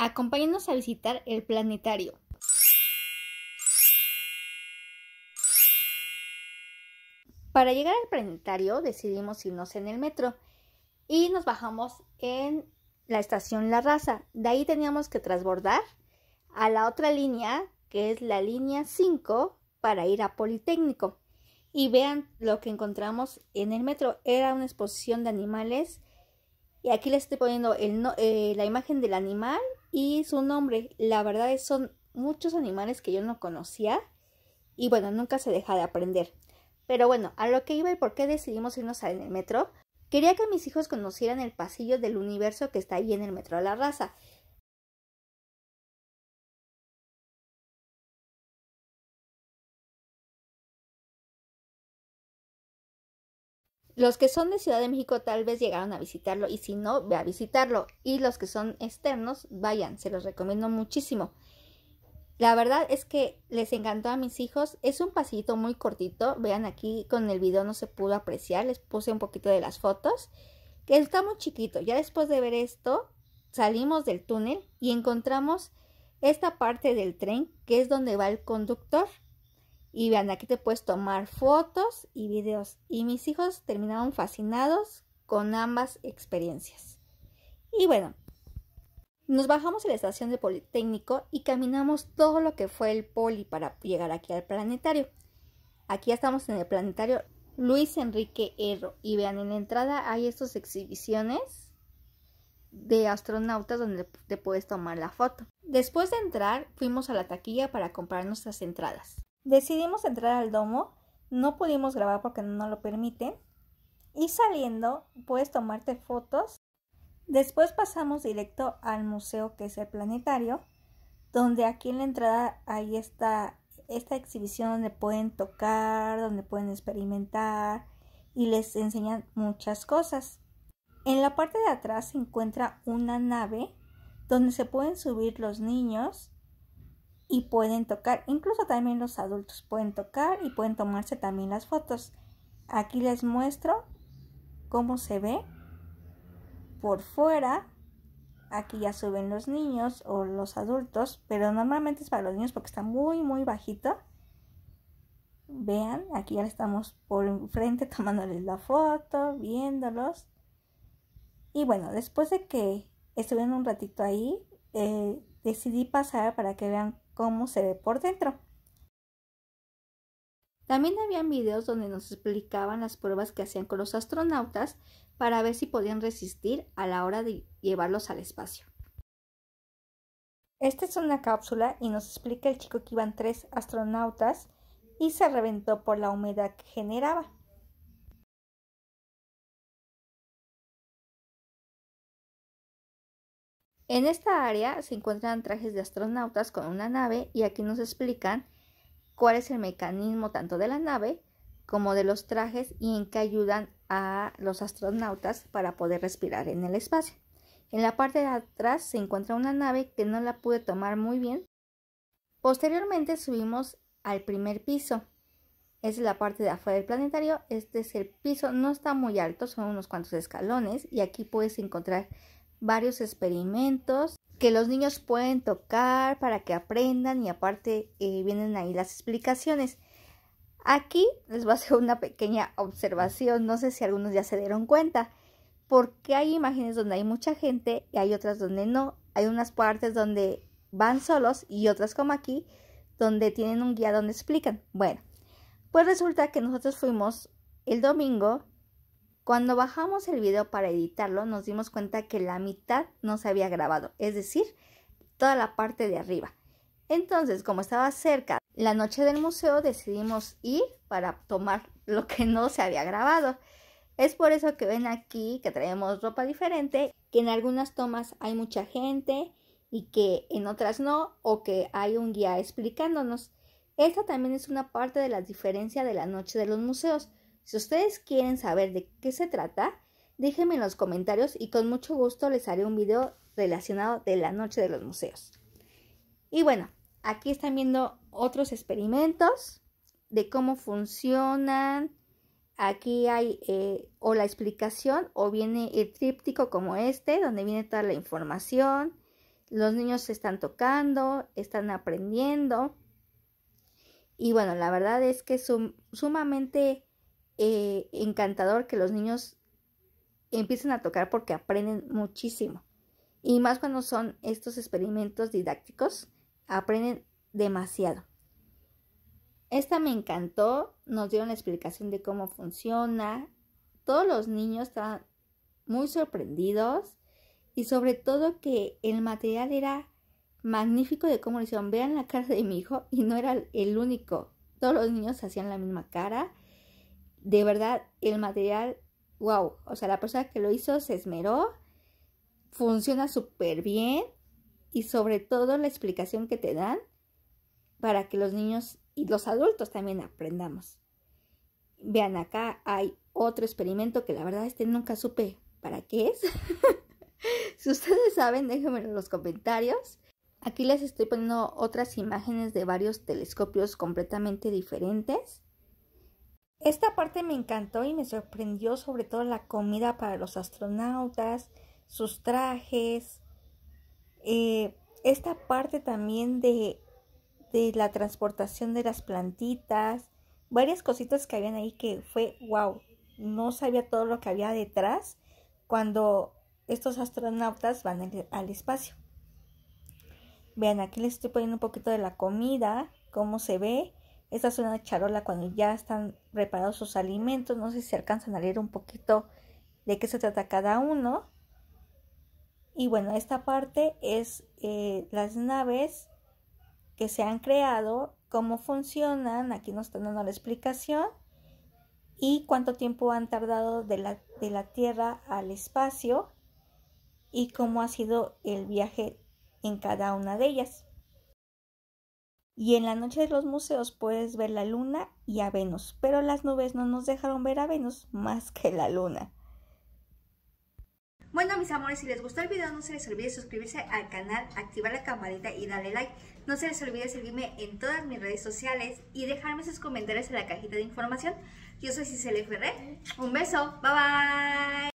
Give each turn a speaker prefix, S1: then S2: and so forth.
S1: Acompáñanos a visitar el planetario. Para llegar al planetario decidimos irnos en el metro y nos bajamos en la estación La Raza. De ahí teníamos que transbordar a la otra línea, que es la línea 5, para ir a Politécnico. Y vean lo que encontramos en el metro. Era una exposición de animales y aquí les estoy poniendo eh, la imagen del animal y su nombre. La verdad es son muchos animales que yo no conocía y bueno, nunca se deja de aprender. Pero bueno, a lo que iba y por qué decidimos irnos en el metro, quería que mis hijos conocieran el pasillo del universo que está ahí en el metro de la raza. los que son de Ciudad de México tal vez llegaron a visitarlo y si no, ve a visitarlo. Y los que son externos, vayan, se los recomiendo muchísimo. La verdad es que les encantó a mis hijos. Es un pasito muy cortito. Vean aquí con el video no se pudo apreciar. Les puse un poquito de las fotos. Que está muy chiquito. Ya después de ver esto, salimos del túnel y encontramos esta parte del tren que es donde va el conductor. Y vean, aquí te puedes tomar fotos y videos. Y mis hijos terminaron fascinados con ambas experiencias. Y bueno, nos bajamos a la estación de Politécnico y caminamos todo lo que fue el poli para llegar aquí al planetario. Aquí ya estamos en el planetario Luis Enrique Erro. Y vean, en la entrada hay estas exhibiciones de astronautas donde te puedes tomar la foto. Después de entrar, fuimos a la taquilla para comprar nuestras entradas. Decidimos entrar al domo, no pudimos grabar porque no lo permiten. Y saliendo, puedes tomarte fotos. Después pasamos directo al museo que es el planetario, donde aquí en la entrada hay esta exhibición donde pueden tocar, donde pueden experimentar y les enseñan muchas cosas. En la parte de atrás se encuentra una nave donde se pueden subir los niños y pueden tocar, incluso también los adultos pueden tocar y pueden tomarse también las fotos. Aquí les muestro cómo se ve por fuera. Aquí ya suben los niños o los adultos, pero normalmente es para los niños porque está muy muy bajito. Vean, aquí ya estamos por enfrente tomándoles la foto, viéndolos. Y bueno, después de que estuvieron un ratito ahí, eh, decidí pasar para que vean cómo se ve por dentro. También habían videos donde nos explicaban las pruebas que hacían con los astronautas para ver si podían resistir a la hora de llevarlos al espacio. Esta es una cápsula y nos explica el chico que iban tres astronautas y se reventó por la humedad que generaba. En esta área se encuentran trajes de astronautas con una nave y aquí nos explican cuál es el mecanismo tanto de la nave como de los trajes y en qué ayudan a los astronautas para poder respirar en el espacio. En la parte de atrás se encuentra una nave que no la pude tomar muy bien. Posteriormente subimos al primer piso. Es la parte de afuera del planetario. Este es el piso, no está muy alto, son unos cuantos escalones y aquí puedes encontrar varios experimentos que los niños pueden tocar para que aprendan y aparte eh, vienen ahí las explicaciones. Aquí les voy a hacer una pequeña observación, no sé si algunos ya se dieron cuenta, porque hay imágenes donde hay mucha gente y hay otras donde no. Hay unas partes donde van solos y otras como aquí, donde tienen un guía donde explican. Bueno, pues resulta que nosotros fuimos el domingo cuando bajamos el video para editarlo, nos dimos cuenta que la mitad no se había grabado, es decir, toda la parte de arriba. Entonces, como estaba cerca la noche del museo, decidimos ir para tomar lo que no se había grabado. Es por eso que ven aquí que traemos ropa diferente, que en algunas tomas hay mucha gente y que en otras no, o que hay un guía explicándonos. Esta también es una parte de la diferencia de la noche de los museos si ustedes quieren saber de qué se trata, déjenme en los comentarios y con mucho gusto les haré un video relacionado de la noche de los museos. Y bueno, aquí están viendo otros experimentos de cómo funcionan. Aquí hay eh, o la explicación o viene el tríptico como este, donde viene toda la información. Los niños se están tocando, están aprendiendo. Y bueno, la verdad es que es sumamente eh, encantador que los niños empiecen a tocar porque aprenden muchísimo. Y más cuando son estos experimentos didácticos, aprenden demasiado. Esta me encantó, nos dieron la explicación de cómo funciona. Todos los niños estaban muy sorprendidos y sobre todo que el material era magnífico de cómo lo hicieron. Vean la cara de mi hijo y no era el único. Todos los niños hacían la misma cara de verdad, el material, wow, o sea, la persona que lo hizo se esmeró, funciona súper bien y sobre todo la explicación que te dan para que los niños y los adultos también aprendamos. Vean, acá hay otro experimento que la verdad este nunca supe para qué es. si ustedes saben, déjenmelo en los comentarios. Aquí les estoy poniendo otras imágenes de varios telescopios completamente diferentes. Esta parte me encantó y me sorprendió sobre todo la comida para los astronautas, sus trajes, eh, esta parte también de, de la transportación de las plantitas, varias cositas que habían ahí que fue wow, no sabía todo lo que había detrás cuando estos astronautas van al espacio. Vean, aquí les estoy poniendo un poquito de la comida, cómo se ve. Esta es una charola cuando ya están preparados sus alimentos. No sé si alcanzan a leer un poquito de qué se trata cada uno. Y bueno, esta parte es eh, las naves que se han creado, cómo funcionan. Aquí nos están dando la explicación. Y cuánto tiempo han tardado de la, de la Tierra al espacio. Y cómo ha sido el viaje en cada una de ellas y en la noche de los museos puedes ver la luna y a Venus, pero las nubes no nos dejaron ver a Venus más que la luna. Bueno mis amores, si les gustó el video no se les olvide suscribirse al canal, activar la campanita y darle like. No se les olvide seguirme en todas mis redes sociales y dejarme sus comentarios en la cajita de información. Yo soy Cicely Ferrer, un beso, bye bye.